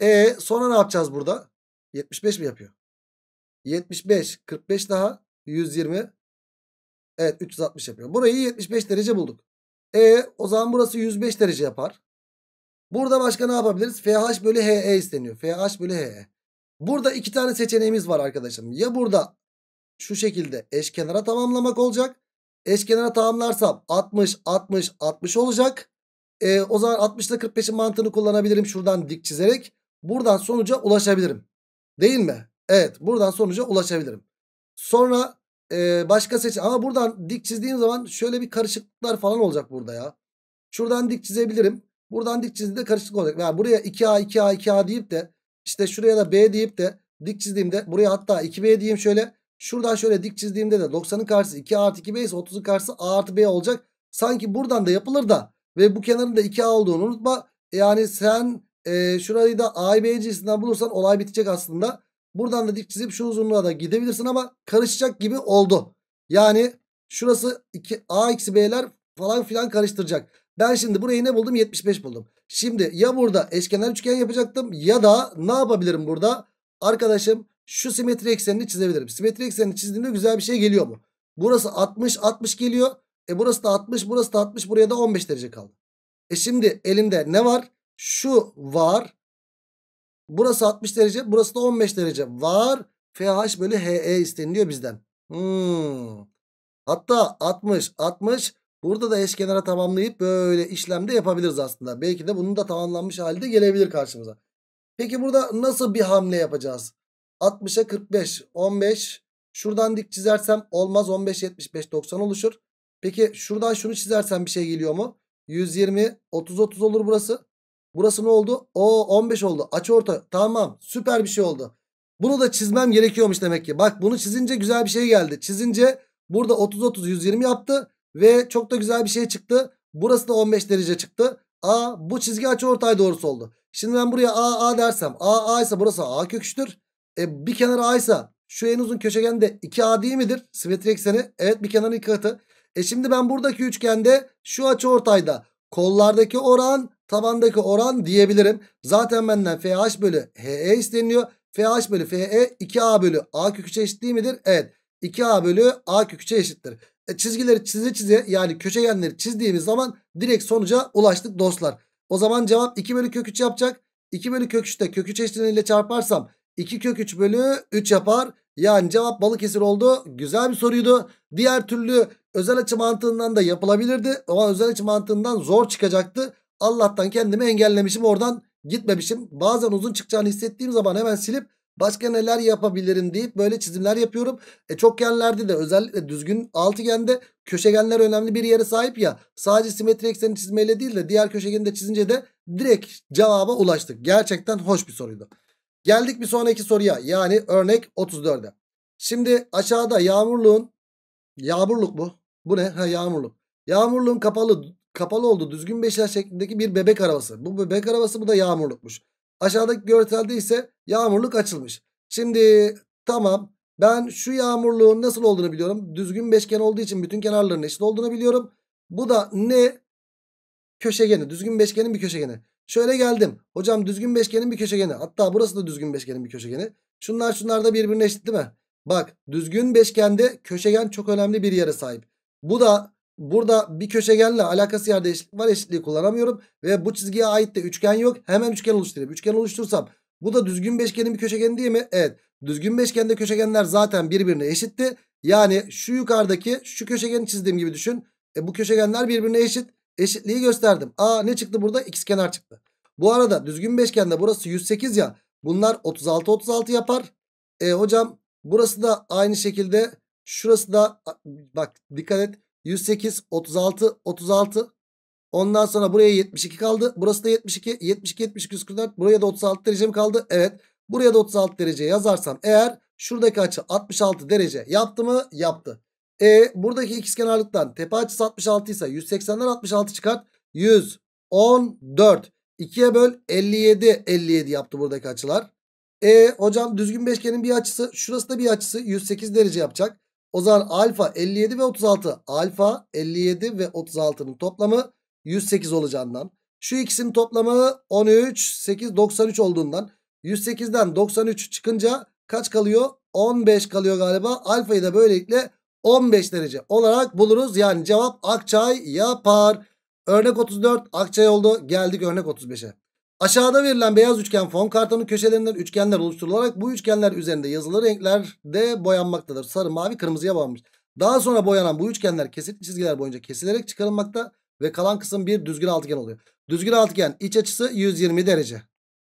A: E sonra ne yapacağız burada? 75 mi yapıyor? 75, 45 daha 120. Evet 360 yapıyor. Burayı 75 derece bulduk. E o zaman burası 105 derece yapar. Burada başka ne yapabiliriz? FH bölü HE isteniyor. FH bölü HE. Burada iki tane seçeneğimiz var arkadaşım. Ya burada şu şekilde eşkenara tamamlamak olacak. Eşkenara tamamlarsam 60, 60, 60 olacak. E, o zaman 60 ile 45'in mantığını kullanabilirim şuradan dik çizerek. Buradan sonuca ulaşabilirim. Değil mi? Evet buradan sonuca ulaşabilirim. Sonra e, başka seç ama buradan dik çizdiğim zaman şöyle bir karışıklıklar falan olacak burada ya. Şuradan dik çizebilirim. Buradan dik çizdiğinde karışık olacak. Yani buraya 2A 2A 2A deyip de işte şuraya da B deyip de dik çizdiğimde buraya hatta 2B diyeyim şöyle. Şuradan şöyle dik çizdiğimde de 90'ın karşısı 2 artı 2B ise 30'un karşısı A artı B olacak. Sanki buradan da yapılır da ve bu kenarın da 2A olduğunu unutma. E, yani sen e, şurayı da A B cinsinden bulursan olay bitecek aslında. Buradan da dik çizip şu uzunluğa da gidebilirsin ama karışacak gibi oldu. Yani şurası 2A-B'ler falan filan karıştıracak. Ben şimdi burayı ne buldum? 75 buldum. Şimdi ya burada eşkenar üçgen yapacaktım ya da ne yapabilirim burada? Arkadaşım şu simetri eksenini çizebilirim. Simetri eksenini çizdiğinde güzel bir şey geliyor mu? Burası 60 60 geliyor. E burası da 60 burası da 60 buraya da 15 derece kaldı. E şimdi elimde ne var? Şu var. Burası 60 derece burası da 15 derece var. FH bölü HE isteniliyor bizden. Hmm. Hatta 60 60 Burada da eşkenara tamamlayıp böyle işlemde yapabiliriz aslında. Belki de bunun da tamamlanmış halde gelebilir karşımıza. Peki burada nasıl bir hamle yapacağız? 60'a 45, 15. Şuradan dik çizersem olmaz 15, 75, 90 oluşur. Peki şuradan şunu çizersem bir şey geliyor mu? 120, 30, 30 olur burası. Burası ne oldu? O 15 oldu. Açı orta. Tamam süper bir şey oldu. Bunu da çizmem gerekiyormuş demek ki. Bak bunu çizince güzel bir şey geldi. Çizince burada 30, 30, 120 yaptı. Ve çok da güzel bir şey çıktı. Burası da 15 derece çıktı. A bu çizgi açı ortay doğrusu oldu. Şimdi ben buraya A A dersem A A ise burası A köküçtür. E, bir kenarı A ise şu en uzun köşegen de 2A değil midir? Simetri ekseni. Evet bir kenarın iki katı. E şimdi ben buradaki üçgende şu açı ortayda kollardaki oran tabandaki oran diyebilirim. Zaten benden FH bölü HE isteniyor. FH bölü FE 2A bölü A köküçe eşit değil midir? Evet. 2A bölü A köküçe eşittir. E, çizgileri çize çize yani köşegenleri çizdiğimiz zaman direkt sonuca ulaştık dostlar. O zaman cevap 2 bölü kök 3 yapacak. 2 bölü kök 3 de kök 3 eşleniyle çarparsam 2 kök 3 bölü 3 yapar. Yani cevap Balıkesir oldu. Güzel bir soruydu. Diğer türlü özel açı mantığından da yapılabilirdi. Ama özel açı mantığından zor çıkacaktı. Allah'tan kendimi engellemişim oradan gitmemişim. Bazen uzun çıkacağını hissettiğim zaman hemen silip Başka neler yapabilirim deyip böyle çizimler yapıyorum. E çokgenlerde de özellikle düzgün altıgende köşegenler önemli bir yere sahip ya. Sadece simetri ekseni çizmeyle değil de diğer köşegeni de çizince de direkt cevaba ulaştık. Gerçekten hoş bir soruydu. Geldik bir sonraki soruya. Yani örnek 34'e. Şimdi aşağıda yağmurluğun yağmurluk bu. Bu ne? Ha yağmurluk. Yağmurluğun kapalı kapalı olduğu düzgün beşer şeklindeki bir bebek arabası. Bu bebek arabası bu da yağmurlukmuş. Aşağıdaki görselde ise yağmurluk açılmış. Şimdi tamam ben şu yağmurluğun nasıl olduğunu biliyorum. Düzgün beşgen olduğu için bütün kenarların eşit olduğunu biliyorum. Bu da ne? Köşegeni. Düzgün beşgenin bir köşegeni. Şöyle geldim. Hocam düzgün beşgenin bir köşegeni. Hatta burası da düzgün beşgenin bir köşegeni. Şunlar şunlar da birbirine eşit değil mi? Bak düzgün beşgende köşegen çok önemli bir yere sahip. Bu da Burada bir köşegenle alakası yerde eşitlik var. Eşitliği kullanamıyorum. Ve bu çizgiye ait de üçgen yok. Hemen üçgen oluşturayım. Üçgen oluştursam bu da düzgün beşgenin bir köşegeni değil mi? Evet. Düzgün beşgende köşegenler zaten birbirine eşitti. Yani şu yukarıdaki şu köşegeni çizdiğim gibi düşün. E bu köşegenler birbirine eşit. Eşitliği gösterdim. Aa ne çıktı burada? kenar çıktı. Bu arada düzgün beşgende burası 108 ya. Bunlar 36 36 yapar. E hocam burası da aynı şekilde şurası da bak dikkat et 108, 36, 36. Ondan sonra buraya 72 kaldı. Burası da 72, 72, 72, 144. Buraya da 36 derece mi kaldı? Evet. Buraya da 36 derece yazarsam eğer şuradaki açı 66 derece yaptı mı? Yaptı. E buradaki ikizkenarlıktan tepe açısı 66 ise 180'den 66 çıkart. 114. 2'ye böl 57 57 yaptı buradaki açılar. E hocam düzgün beşgenin bir açısı şurası da bir açısı 108 derece yapacak. O zaman alfa 57 ve 36. Alfa 57 ve 36'nın toplamı 108 olacağından. Şu ikisinin toplamı 13, 8, 93 olduğundan. 108'den 93 çıkınca kaç kalıyor? 15 kalıyor galiba. Alfayı da böylelikle 15 derece olarak buluruz. Yani cevap Akçay yapar. Örnek 34 Akçay oldu. Geldik örnek 35'e. Aşağıda verilen beyaz üçgen fon kartının köşelerinden üçgenler oluşturularak bu üçgenler üzerinde yazılı renklerde boyanmaktadır. Sarı, mavi, kırmızıya boyanmış. Daha sonra boyanan bu üçgenler kesit çizgiler boyunca kesilerek çıkarılmakta ve kalan kısım bir düzgün altıgen oluyor. Düzgün altıgen iç açısı 120 derece.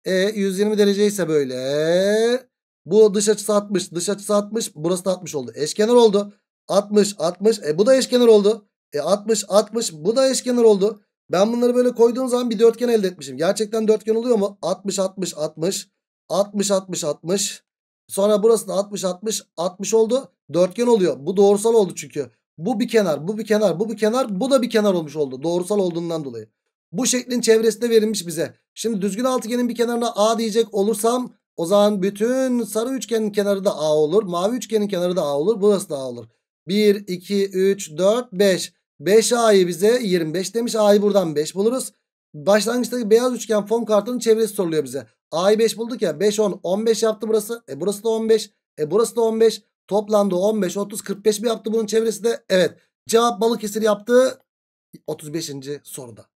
A: E 120 derece ise böyle. Bu dış açısı 60, dış açısı 60, burası da 60 oldu. Eşkenar oldu. 60, 60. E bu da eşkenar oldu. E 60, 60. Bu da eşkenar oldu. Ben bunları böyle koyduğum zaman bir dörtgen elde etmişim. Gerçekten dörtgen oluyor mu? 60 60 60 60 60 60 Sonra burası da 60 60 60 oldu. Dörtgen oluyor. Bu doğrusal oldu çünkü. Bu bir kenar, bu bir kenar, bu bir kenar, bu da bir kenar olmuş oldu. Doğrusal olduğundan dolayı. Bu şeklin çevresinde verilmiş bize. Şimdi düzgün altıgenin bir kenarına A diyecek olursam o zaman bütün sarı üçgenin kenarı da A olur. Mavi üçgenin kenarı da A olur. Burası da A olur. 1, 2, 3, 4, 5. 5A'yı bize 25 demiş. A'yı buradan 5 buluruz. Başlangıçtaki beyaz üçgen fon kartının çevresi soruluyor bize. A'yı 5 bulduk ya. 5, 10, 15 yaptı burası. E burası da 15. E burası da 15. Toplandı 15, 30, 45 mi yaptı bunun çevresi de? Evet. Cevap Balıkesir yaptı. 35. soruda.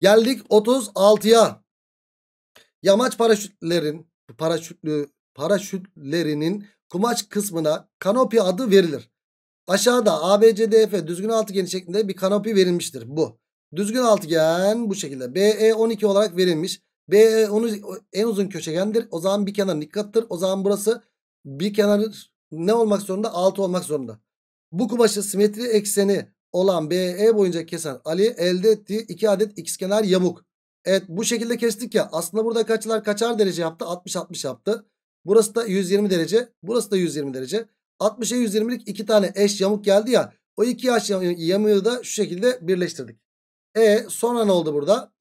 A: Geldik 36'ya. Yamaç paraşütlerin paraşütlü paraşütlerinin kumaş kısmına kanopi adı verilir. Aşağıda ABCDF düzgün altıgen şeklinde bir kanopi verilmiştir. Bu. Düzgün altıgen bu şekilde. BE 12 olarak verilmiş. BE en uzun köşegendir. O zaman bir kenarın dikkattır. O zaman burası bir kenarı ne olmak zorunda? 6 olmak zorunda. Bu kumaşı simetri ekseni olan BE boyunca kesen Ali elde ettiği 2 adet x kenar yamuk. Evet bu şekilde kestik ya. Aslında burada kaçlar kaçar derece yaptı? 60-60 yaptı. Burası da 120 derece. Burası da 120 derece. 60'a 120'lik iki tane eş yamuk geldi ya. O iki eş yamuğu da şu şekilde birleştirdik. E sonra ne oldu burada?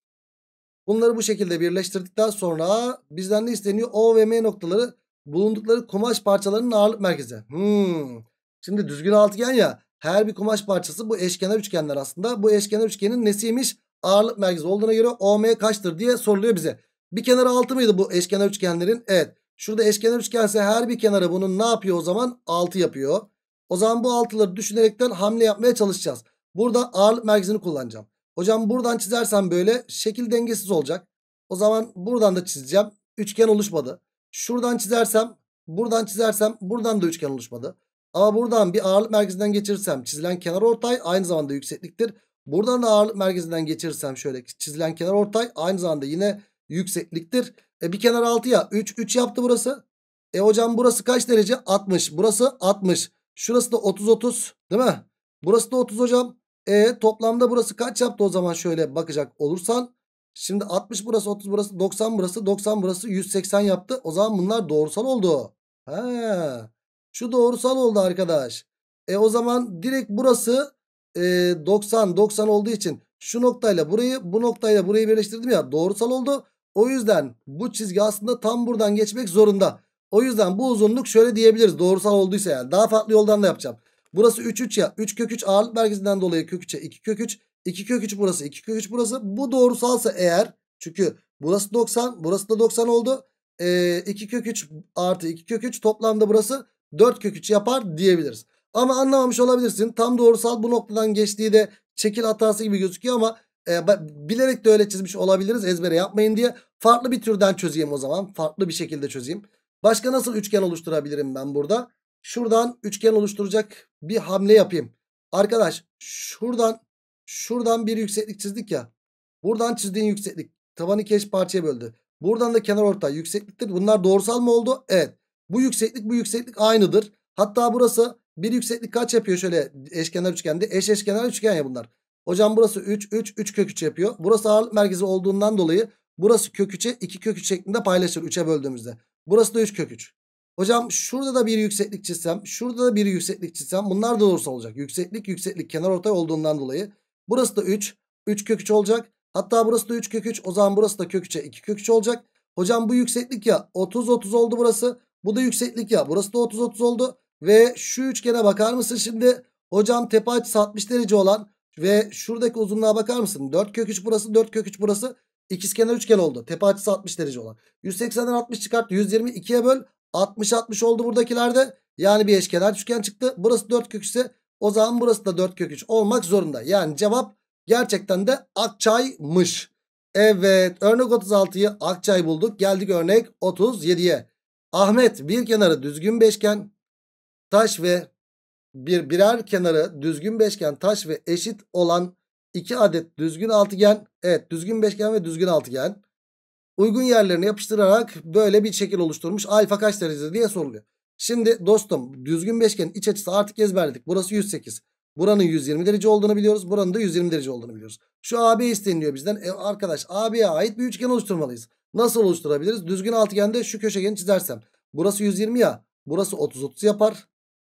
A: Bunları bu şekilde birleştirdikten sonra bizden ne isteniyor? O ve M noktaları bulundukları kumaş parçalarının ağırlık merkezi. Hmm. Şimdi düzgün altıgen ya her bir kumaş parçası bu eşkenar üçgenler aslında. Bu eşkenar üçgenin nesiymiş? Ağırlık merkezi olduğuna göre OM kaçtır diye soruluyor bize. Bir kenarı 6 mıydı bu eşkenar üçgenlerin? Evet. Şurada eşkenar üçgense her bir kenarı bunun ne yapıyor o zaman? 6 yapıyor. O zaman bu altıları düşünerekten hamle yapmaya çalışacağız. Burada ağırlık merkezini kullanacağım. Hocam buradan çizersem böyle şekil dengesiz olacak. O zaman buradan da çizeceğim. Üçgen oluşmadı. Şuradan çizersem, buradan çizersem buradan da üçgen oluşmadı. Ama buradan bir ağırlık merkezinden geçirsem çizilen kenar ortay aynı zamanda yüksekliktir. Buradan da ağırlık merkezinden geçirirsem şöyle çizilen kenar ortay aynı zamanda yine yüksekliktir. E bir kenar ya 3 3 yaptı burası. E hocam burası kaç derece? 60. Burası 60. Şurası da 30 30 değil mi? Burası da 30 hocam. E toplamda burası kaç yaptı o zaman şöyle bakacak olursan. Şimdi 60 burası 30 burası 90 burası 90 burası 180 yaptı. O zaman bunlar doğrusal oldu. He. Şu doğrusal oldu arkadaş. E o zaman direkt burası e, 90 90 olduğu için şu noktayla burayı bu noktayla burayı birleştirdim ya doğrusal oldu. O yüzden bu çizgi aslında tam buradan geçmek zorunda. O yüzden bu uzunluk şöyle diyebiliriz. Doğrusal olduysa yani. Daha farklı yoldan da yapacağım. Burası 3 3 ya. 3 kök 3 ağırlık merkezinden dolayı kök 3'e 2 kök 3. 2 kök 3 burası 2 kök 3 burası. Bu doğrusalsa eğer çünkü burası 90 burası da 90 oldu. Ee, 2 kök 3 artı 2 kök 3 toplamda burası 4 kök 3 yapar diyebiliriz. Ama anlamamış olabilirsin. Tam doğrusal bu noktadan geçtiği de çekil hatası gibi gözüküyor ama e, bilerek de öyle çizmiş olabiliriz ezbere yapmayın diye. Farklı bir türden çözeyim o zaman. Farklı bir şekilde çözeyim. Başka nasıl üçgen oluşturabilirim ben burada? Şuradan üçgen oluşturacak bir hamle yapayım. Arkadaş şuradan şuradan bir yükseklik çizdik ya. Buradan çizdiğin yükseklik tabanı iki parçaya böldü. Buradan da kenar ortay yüksekliktir. Bunlar doğrusal mı oldu? Evet. Bu yükseklik bu yükseklik aynıdır. Hatta burası bir yükseklik kaç yapıyor şöyle eşkenar üçgende? Eş eşkenar üçgen ya bunlar. Hocam burası 3, 3, 3 kök 3 yapıyor. Burası ağırlık merkezi olduğundan dolayı burası kök 3'e 2 kök 3 şeklinde paylaşır 3'e böldüğümüzde. Burası da 3 kök 3. Hocam şurada da bir yükseklik çizsem, şurada da bir yükseklik çizsem bunlar da olursa olacak. Yükseklik yükseklik kenar ortay olduğundan dolayı. Burası da 3, 3 kök 3 olacak. Hatta burası da 3 kök 3 o zaman burası da kök 3'e 2 kök 3 olacak. Hocam bu yükseklik ya 30-30 oldu burası. Bu da yükseklik ya burası da 30-30 oldu. Ve şu üçgene bakar mısın şimdi? Hocam tepe açısı 60 derece olan ve şuradaki uzunluğa bakar mısın? 4 kök 3 burası 4 kök 3 burası. İkizkenar üçgen oldu. Tepe açısı 60 derece olan. 180'den 60 çıkart. 120 2'ye böl. 60 60 oldu buradakilerde. Yani bir eşkenar üçgen çıktı. Burası 4 kök 3 ise o zaman burası da 4 kök 3 olmak zorunda. Yani cevap gerçekten de Akçay'mış. Evet örnek 36'yı Akçay bulduk. Geldik örnek 37'ye. Ahmet bir kenarı düzgün beşgen taş ve bir birer kenarı düzgün beşgen taş ve eşit olan iki adet düzgün altıgen. Evet düzgün beşgen ve düzgün altıgen. Uygun yerlerini yapıştırarak böyle bir şekil oluşturmuş. Alfa kaç derece diye soruluyor. Şimdi dostum düzgün beşgenin iç açısı artık ezberledik. Burası 108. Buranın 120 derece olduğunu biliyoruz. Buranın da 120 derece olduğunu biliyoruz. Şu AB isteniliyor bizden. E, arkadaş AB'ye ait bir üçgen oluşturmalıyız. Nasıl oluşturabiliriz? Düzgün altıgende şu köşegeni çizersem. Burası 120 ya. Burası 30-30 yapar.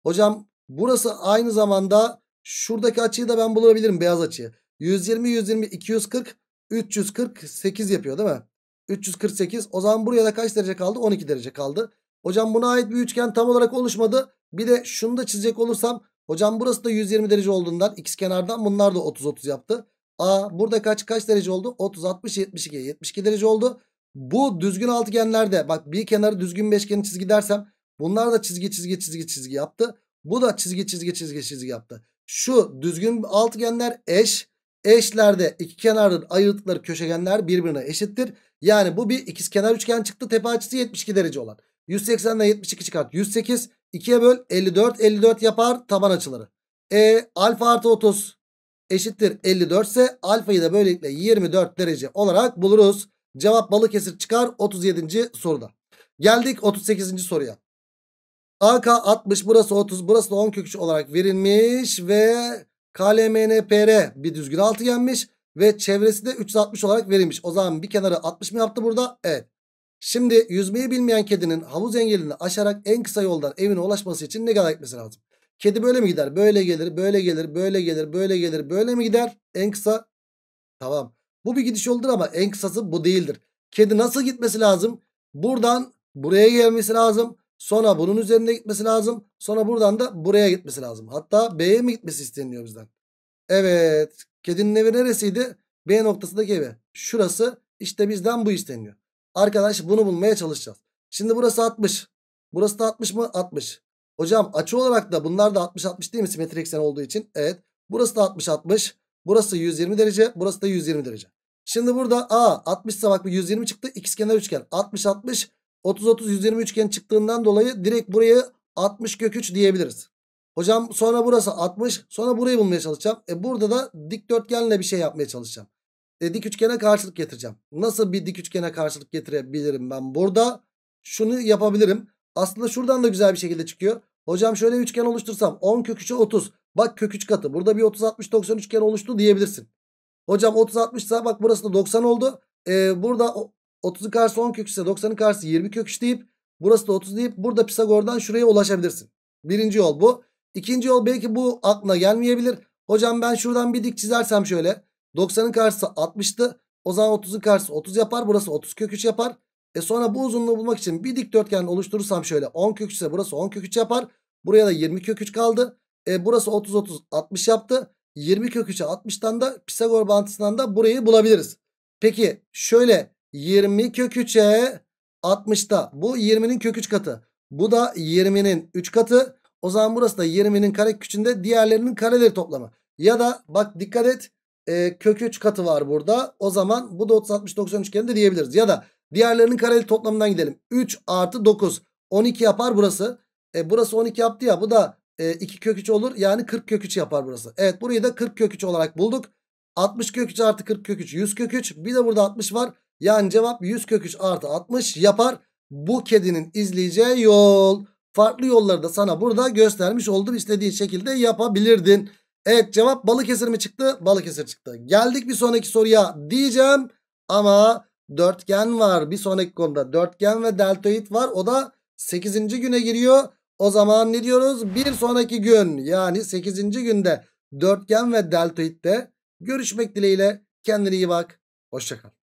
A: Hocam Burası aynı zamanda şuradaki açıyı da ben bulabilirim beyaz açıyı. 120, 120, 240, 348 yapıyor değil mi? 348. O zaman buraya da kaç derece kaldı? 12 derece kaldı. Hocam buna ait bir üçgen tam olarak oluşmadı. Bir de şunu da çizecek olursam. Hocam burası da 120 derece olduğundan x kenardan bunlar da 30-30 yaptı. A burada kaç kaç derece oldu? 30, 60, 72. 72 derece oldu. Bu düzgün altıgenlerde bak bir kenarı düzgün beşgeni çizgi dersem bunlar da çizgi çizgi çizgi çizgi yaptı. Bu da çizgi çizgi çizgi çizgi yaptı. Şu düzgün altıgenler eş. Eşlerde iki kenarın ayırdıkları köşegenler birbirine eşittir. Yani bu bir ikiz kenar üçgen çıktı. Tepe açısı 72 derece olan. 180'den 72 çıkart. 108 2'ye böl 54 54 yapar taban açıları. E alfa artı 30 eşittir 54 ise alfayı da böylelikle 24 derece olarak buluruz. Cevap Balıkesir çıkar 37. soruda. Geldik 38. soruya. AK 60 burası 30 burası da 10 kök 3 olarak verilmiş ve KLMNPR bir düzgün altıgenmiş ve çevresi de 360 olarak verilmiş. O zaman bir kenarı 60 mı yaptı burada? Evet. Şimdi yüzmeyi bilmeyen kedinin havuz engelini aşarak en kısa yoldan evine ulaşması için ne kadar gitmesi lazım? Kedi böyle mi gider? Böyle gelir, böyle gelir, böyle gelir, böyle gelir, böyle mi gider? En kısa tamam. Bu bir gidiş yoldur ama en kısası bu değildir. Kedi nasıl gitmesi lazım? Buradan buraya gelmesi lazım. Sonra bunun üzerine gitmesi lazım. Sonra buradan da buraya gitmesi lazım. Hatta B'ye mi gitmesi isteniyor bizden? Evet. Kedinin evi neresiydi? B noktasındaki evi. Şurası İşte bizden bu isteniyor. Arkadaş bunu bulmaya çalışacağız. Şimdi burası 60. Burası da 60 mı? 60. Hocam açı olarak da bunlar da 60-60 değil mi? Simetrik eksen olduğu için. Evet. Burası da 60-60. Burası 120 derece. Burası da 120 derece. Şimdi burada A 60 ise bak 120 çıktı. İkizkenar üçgen. 60-60. 30-30-120 üçgen çıktığından dolayı direkt buraya 60 kök 3 diyebiliriz. Hocam sonra burası 60 sonra burayı bulmaya çalışacağım. E burada da dikdörtgenle bir şey yapmaya çalışacağım. E dik üçgene karşılık getireceğim. Nasıl bir dik üçgene karşılık getirebilirim ben burada? Şunu yapabilirim. Aslında şuradan da güzel bir şekilde çıkıyor. Hocam şöyle üçgen oluştursam 10 köküçe 30. Bak kök 3 katı. Burada bir 30-60-90 üçgen oluştu diyebilirsin. Hocam 30-60 ise bak burası da 90 oldu. Ee, burada 30'un karşısı 10 kök 3 ise 90'ın karşısı 20 kök 3 deyip burası da 30 deyip burada Pisagor'dan şuraya ulaşabilirsin. Birinci yol bu. İkinci yol belki bu aklına gelmeyebilir. Hocam ben şuradan bir dik çizersem şöyle 90'ın karşısı 60'tı. O zaman 30'un karşısı 30 yapar. Burası 30 kök 3 yapar. E sonra bu uzunluğu bulmak için bir dikdörtgen oluşturursam şöyle 10 kök 3 ise burası 10 kök 3 yapar. Buraya da 20 kök 3 kaldı. E burası 30 30 60 yaptı. 20 kök 3'e 60'tan da Pisagor bağıntısından da burayı bulabiliriz. Peki şöyle 20 kök 3'e 60'ta. Bu 20'nin kök 3 katı. Bu da 20'nin 3 katı. O zaman burası da 20'nin kare küçüğünde diğerlerinin kareleri toplamı. Ya da bak dikkat et e, kök 3 katı var burada. O zaman bu da 30 60 90 üçgeni diyebiliriz. Ya da diğerlerinin kareli toplamından gidelim. 3 artı 9 12 yapar burası. E, burası 12 yaptı ya bu da e, 2 kök 3 olur. Yani 40 kök 3 yapar burası. Evet burayı da 40 kök 3 olarak bulduk. 60 kök 3 artı 40 kök 3 100 kök 3. Bir de burada 60 var. Yani cevap 100 kök 3 artı 60 yapar. Bu kedinin izleyeceği yol. Farklı yolları da sana burada göstermiş oldum. İstediği şekilde yapabilirdin. Evet cevap Balıkesir mi çıktı? Balıkesir çıktı. Geldik bir sonraki soruya diyeceğim. Ama dörtgen var bir sonraki konuda. Dörtgen ve deltoid var. O da 8. güne giriyor. O zaman ne diyoruz? Bir sonraki gün yani 8. günde dörtgen ve deltoidde görüşmek dileğiyle. Kendine iyi bak. Hoşçakal.